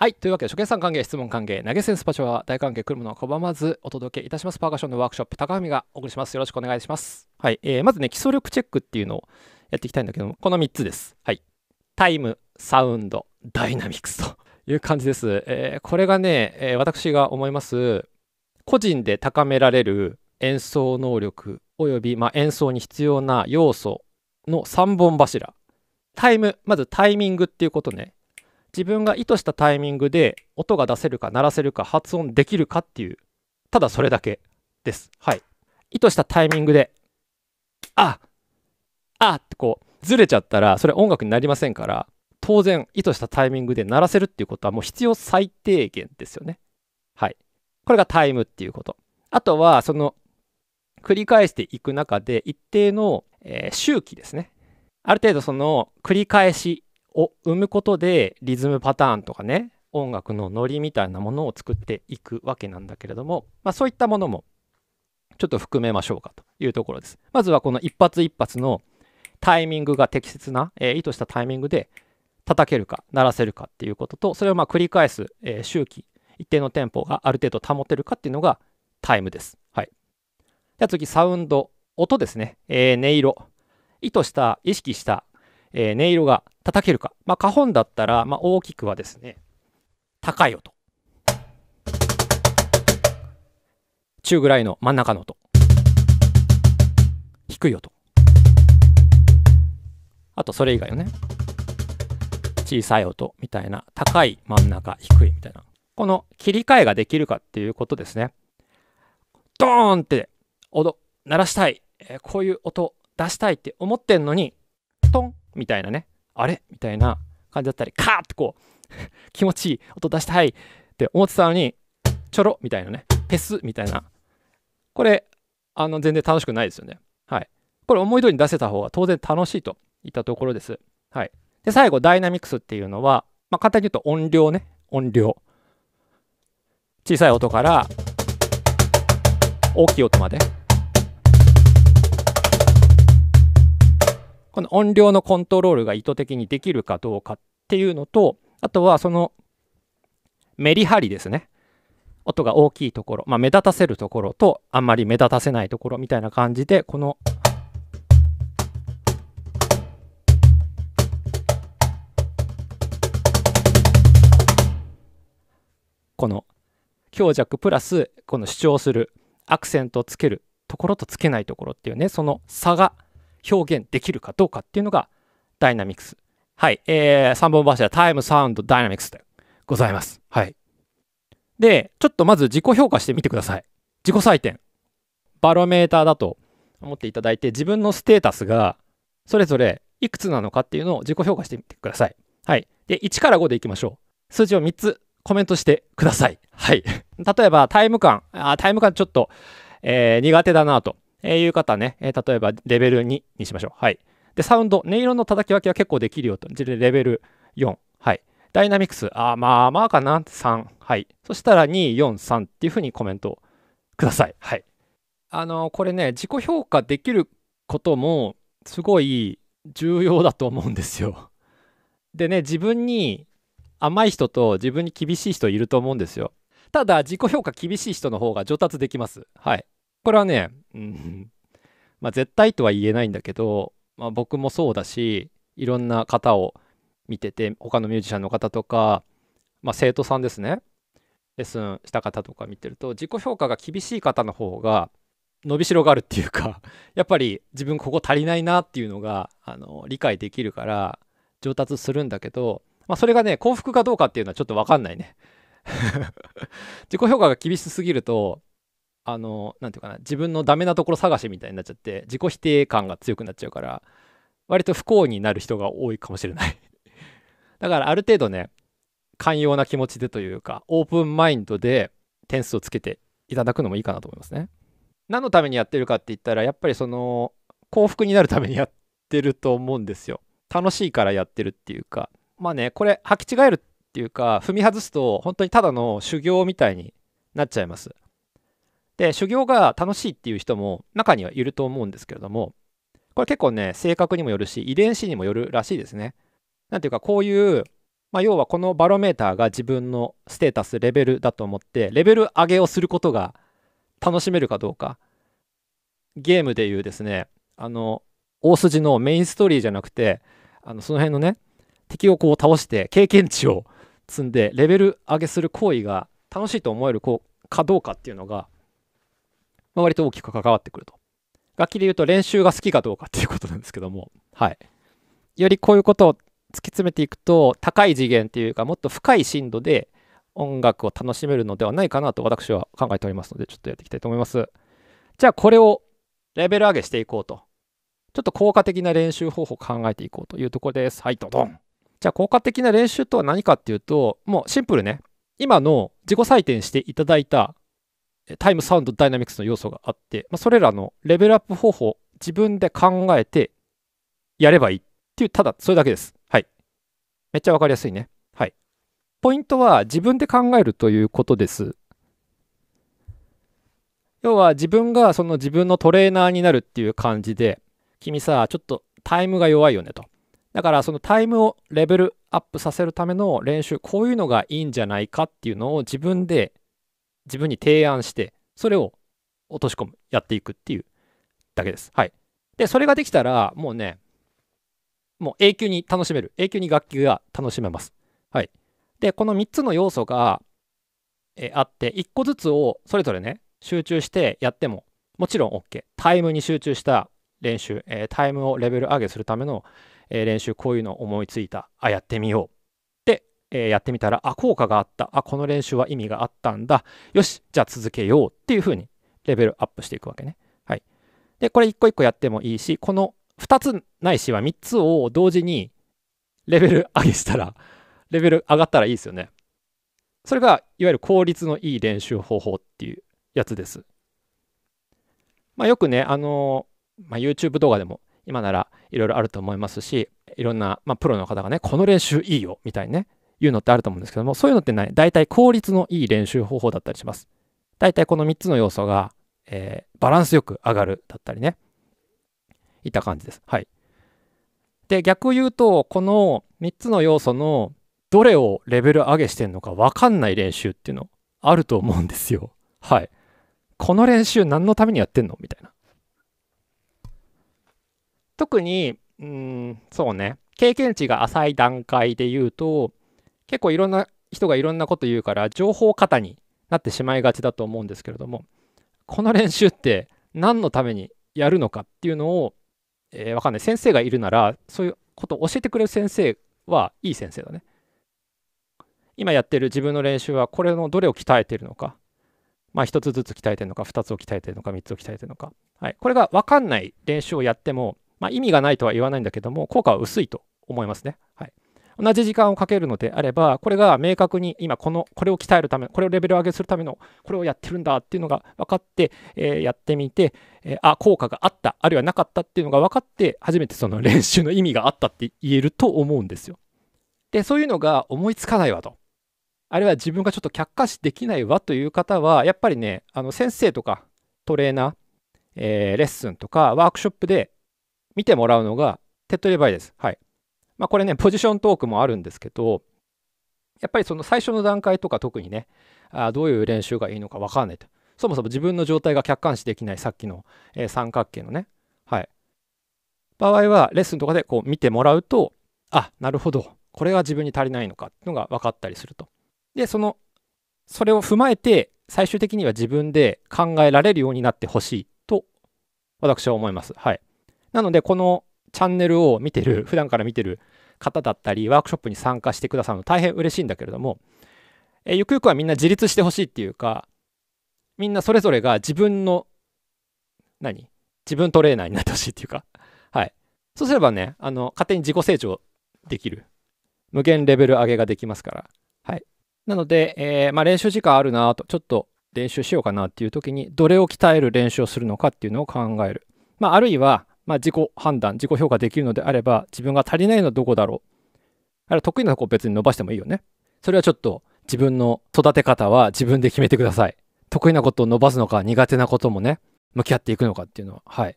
はい。というわけで、初見さん歓迎、質問歓迎、投げ銭スパチョは大歓迎、来るものを拒まずお届けいたします。パーカッションのワークショップ、高文がお送りします。よろしくお願いします。はい。えー、まずね、基礎力チェックっていうのをやっていきたいんだけども、この3つです。はい。タイム、サウンド、ダイナミクスという感じです。えー、これがね、えー、私が思います、個人で高められる演奏能力、および、まあ、演奏に必要な要素の3本柱。タイム、まずタイミングっていうことね。自分が意図したタイミングで音が出せるか鳴らせるか発音できるかっていうただそれだけですはい意図したタイミングでああってこうずれちゃったらそれ音楽になりませんから当然意図したタイミングで鳴らせるっていうことはもう必要最低限ですよねはいこれがタイムっていうことあとはその繰り返していく中で一定の、えー、周期ですねある程度その繰り返しを生むことでリズムパターンとかね音楽のノリみたいなものを作っていくわけなんだけれども、まあ、そういったものもちょっと含めましょうかというところです。まずはこの一発一発のタイミングが適切な、えー、意図したタイミングで叩けるか鳴らせるかっていうこととそれをま繰り返す、えー、周期一定のテンポがある程度保てるかっていうのがタイムです。はい、では次サウンド音ですね、えー、音色意図した意識したえー、音色が叩けるか。まあ、花本だったら、まあ、大きくはですね、高い音。中ぐらいの真ん中の音。低い音。あと、それ以外のね、小さい音みたいな、高い、真ん中、低いみたいな。この切り替えができるかっていうことですね。ドーンって音鳴らしたい、えー、こういう音出したいって思ってんのに、トンみたいなね、あれみたいな感じだったり、カーってこう、気持ちいい音出したいって思ってたのに、ちょろみたいなね、ペスみたいな。これ、あの、全然楽しくないですよね。はい。これ思い通りに出せた方が当然楽しいといったところです。はい。で、最後、ダイナミクスっていうのは、まあ、簡単に言うと音量ね。音量。小さい音から大きい音まで。この音量のコントロールが意図的にできるかどうかっていうのと、あとはそのメリハリですね。音が大きいところ、まあ、目立たせるところとあんまり目立たせないところみたいな感じでこのこの強弱プラスこの主張するアクセントをつけるところとつけないところっていうねその差が表現できるかどうかっていうのがダイナミクス。はい。えー、3本柱、タイム、サウンド、ダイナミクスでございます。はい。で、ちょっとまず自己評価してみてください。自己採点。バロメーターだと思っていただいて、自分のステータスがそれぞれいくつなのかっていうのを自己評価してみてください。はい。で、1から5でいきましょう。数字を3つコメントしてください。はい。例えば、タイム感。あ、タイム感ちょっと、えー、苦手だなと。えー、いう方ね、えー、例えばレベル2にしましょう。はい。で、サウンド、音色の叩き分けは結構できるよと。レベル4。はい。ダイナミクス、あまあまあかな、3。はい。そしたら2、4、3っていうふうにコメントください。はい。あのー、これね、自己評価できることもすごい重要だと思うんですよ。でね、自分に甘い人と自分に厳しい人いると思うんですよ。ただ、自己評価厳しい人の方が上達できます。はい。これはね、うん、まあ絶対とは言えないんだけど、まあ、僕もそうだしいろんな方を見てて他のミュージシャンの方とか、まあ、生徒さんですねレッスンした方とか見てると自己評価が厳しい方の方が伸びしろがあるっていうか やっぱり自分ここ足りないなっていうのがあの理解できるから上達するんだけど、まあ、それがね幸福かどうかっていうのはちょっと分かんないね 自己評価が厳しすぎるとあのてうかな自分のダメなところ探しみたいになっちゃって自己否定感が強くなっちゃうから割と不幸になる人が多いかもしれない だからある程度ね寛容な気持ちでというかオープンマインドで点数をつけていただくのもいいかなと思いますね何のためにやってるかって言ったらやっぱりその幸福になるためにやってると思うんですよ楽しいからやってるっていうかまあねこれ履き違えるっていうか踏み外すと本当にただの修行みたいになっちゃいますで修行が楽しいっていう人も中にはいると思うんですけれどもこれ結構ね性格にもよるし遺伝子にもよるらしいですね。なんていうかこういうまあ、要はこのバロメーターが自分のステータスレベルだと思ってレベル上げをすることが楽しめるかどうかゲームでいうですねあの大筋のメインストーリーじゃなくてあのその辺のね敵をこう倒して経験値を積んでレベル上げする行為が楽しいと思えるこうかどうかっていうのがまあ、割と大きく関わってくると。楽器で言うと練習が好きかどうかっていうことなんですけども、はい。よりこういうことを突き詰めていくと、高い次元っていうか、もっと深い深度で音楽を楽しめるのではないかなと私は考えておりますので、ちょっとやっていきたいと思います。じゃあ、これをレベル上げしていこうと。ちょっと効果的な練習方法を考えていこうというところです。はい、ドドン。じゃあ、効果的な練習とは何かっていうと、もうシンプルね。今の自己採点していただいたタイム、サウンド、ダイナミクスの要素があって、まあ、それらのレベルアップ方法、自分で考えてやればいいっていう、ただそれだけです。はい。めっちゃわかりやすいね。はい。ポイントは自分で考えるということです。要は自分がその自分のトレーナーになるっていう感じで、君さ、ちょっとタイムが弱いよねと。だからそのタイムをレベルアップさせるための練習、こういうのがいいんじゃないかっていうのを自分で自分に提案して、それを落とし込む、やっていくっていうだけです。はい。で、それができたら、もうね、もう永久に楽しめる。永久に楽器が楽しめます。はい。で、この3つの要素が、えあって、1個ずつをそれぞれね、集中してやっても、もちろん OK。タイムに集中した練習、えー、タイムをレベル上げするための、えー、練習、こういうのを思いついた。あ、やってみよう。えー、やってみたら、あ、効果があった。あ、この練習は意味があったんだ。よし、じゃあ続けようっていうふうにレベルアップしていくわけね。はい。で、これ一個一個やってもいいし、この2つないしは3つを同時にレベル上げしたら、レベル上がったらいいですよね。それが、いわゆる効率のいい練習方法っていうやつです。まあ、よくね、あのー、まあ、YouTube 動画でも今ならいろいろあると思いますし、いろんな、まあ、プロの方がね、この練習いいよみたいにね、いうのってあると思うんですけども、そういうのってない、大体効率のいい練習方法だったりします。大体この3つの要素が、えー、バランスよく上がるだったりね、いった感じです。はい。で、逆を言うと、この3つの要素のどれをレベル上げしてんのか分かんない練習っていうのあると思うんですよ。はい。この練習何のためにやってんのみたいな。特に、うん、そうね、経験値が浅い段階で言うと、結構いろんな人がいろんなこと言うから情報過多になってしまいがちだと思うんですけれどもこの練習って何のためにやるのかっていうのを、えー、わかんない先生がいるならそういうことを教えてくれる先生はいい先生だね。今やってる自分の練習はこれのどれを鍛えてるのか、まあ、1つずつ鍛えてるのか2つを鍛えてるのか3つを鍛えてるのか、はい、これが分かんない練習をやっても、まあ、意味がないとは言わないんだけども効果は薄いと思いますね。はい、同じ時間をかけるのであれば、これが明確に今この、これを鍛えるため、これをレベル上げするための、これをやってるんだっていうのが分かって、えー、やってみて、えー、あ、効果があった、あるいはなかったっていうのが分かって、初めてその練習の意味があったって言えると思うんですよ。で、そういうのが思いつかないわと。あるいは自分がちょっと客観視できないわという方は、やっぱりね、あの先生とかトレーナー、えー、レッスンとかワークショップで見てもらうのが手っ取り早いです。はい。まあ、これね、ポジショントークもあるんですけど、やっぱりその最初の段階とか特にね、あどういう練習がいいのか分かんないと。そもそも自分の状態が客観視できないさっきの、えー、三角形のね、はい。場合は、レッスンとかでこう見てもらうと、あ、なるほど、これが自分に足りないのかっていうのが分かったりすると。で、その、それを踏まえて、最終的には自分で考えられるようになってほしいと、私は思います。はい。なので、このチャンネルを見てる 普段から見てる方だったりワークショップに参加してくださるの大変嬉しいんだけれども、えゆくゆくはみんな自立してほしいっていうかみんなそれぞれが自分の何自分トレーナーになってほしいっていうかはいそうすればねあの勝手に自己成長できる無限レベル上げができますからはいなので、えー、まあ、練習時間あるなとちょっと練習しようかなっていう時にどれを鍛える練習をするのかっていうのを考えるまあ、あるいはまあ、自己判断自己評価できるのであれば自分が足りないのはどこだろうあれ得意なとこ別に伸ばしてもいいよねそれはちょっと自分の育て方は自分で決めてください得意なことを伸ばすのか苦手なこともね向き合っていくのかっていうのははい